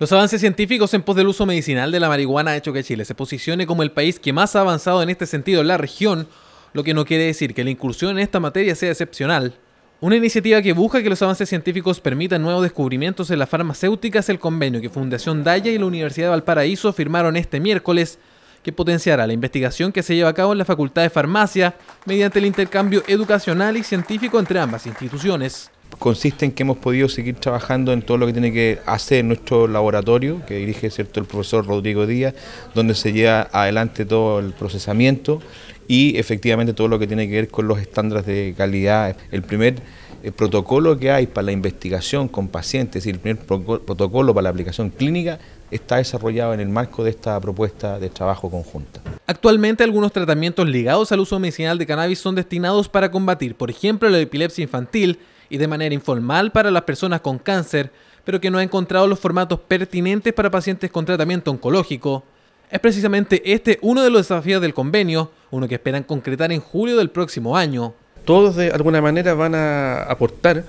Los avances científicos en pos del uso medicinal de la marihuana ha hecho que Chile se posicione como el país que más ha avanzado en este sentido en la región, lo que no quiere decir que la incursión en esta materia sea excepcional. Una iniciativa que busca que los avances científicos permitan nuevos descubrimientos en la farmacéutica es el convenio que Fundación Daya y la Universidad de Valparaíso firmaron este miércoles, que potenciará la investigación que se lleva a cabo en la Facultad de Farmacia mediante el intercambio educacional y científico entre ambas instituciones consiste en que hemos podido seguir trabajando en todo lo que tiene que hacer nuestro laboratorio, que dirige cierto el profesor Rodrigo Díaz, donde se lleva adelante todo el procesamiento y efectivamente todo lo que tiene que ver con los estándares de calidad. El primer eh, protocolo que hay para la investigación con pacientes y el primer protocolo para la aplicación clínica está desarrollado en el marco de esta propuesta de trabajo conjunta. Actualmente algunos tratamientos ligados al uso medicinal de cannabis son destinados para combatir, por ejemplo, la epilepsia infantil, y de manera informal para las personas con cáncer, pero que no ha encontrado los formatos pertinentes para pacientes con tratamiento oncológico. Es precisamente este uno de los desafíos del convenio, uno que esperan concretar en julio del próximo año. Todos de alguna manera van a aportar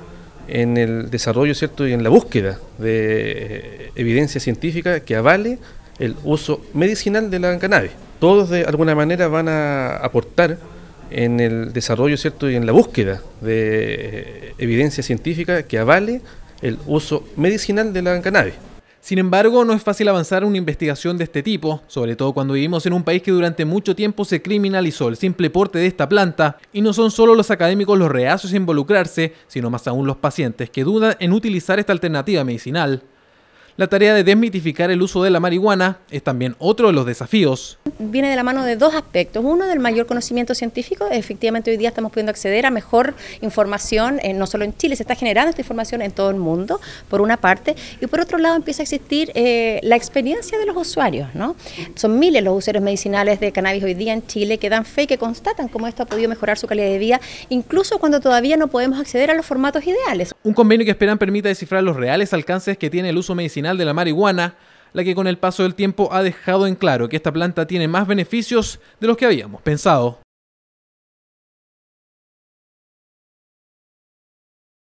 en el desarrollo cierto y en la búsqueda de eh, evidencia científica que avale el uso medicinal de la cannabis. Todos de alguna manera van a aportar en el desarrollo cierto y en la búsqueda de eh, evidencia científica que avale el uso medicinal de la cannabis. Sin embargo, no es fácil avanzar en una investigación de este tipo, sobre todo cuando vivimos en un país que durante mucho tiempo se criminalizó el simple porte de esta planta, y no son solo los académicos los reacios a involucrarse, sino más aún los pacientes que dudan en utilizar esta alternativa medicinal. La tarea de desmitificar el uso de la marihuana es también otro de los desafíos. Viene de la mano de dos aspectos. Uno, del mayor conocimiento científico. Efectivamente, hoy día estamos pudiendo acceder a mejor información, eh, no solo en Chile, se está generando esta información en todo el mundo, por una parte. Y por otro lado, empieza a existir eh, la experiencia de los usuarios. ¿no? Son miles los usuarios medicinales de cannabis hoy día en Chile que dan fe y que constatan cómo esto ha podido mejorar su calidad de vida, incluso cuando todavía no podemos acceder a los formatos ideales. Un convenio que esperan permita descifrar los reales alcances que tiene el uso medicinal de la marihuana, la que con el paso del tiempo ha dejado en claro que esta planta tiene más beneficios de los que habíamos pensado.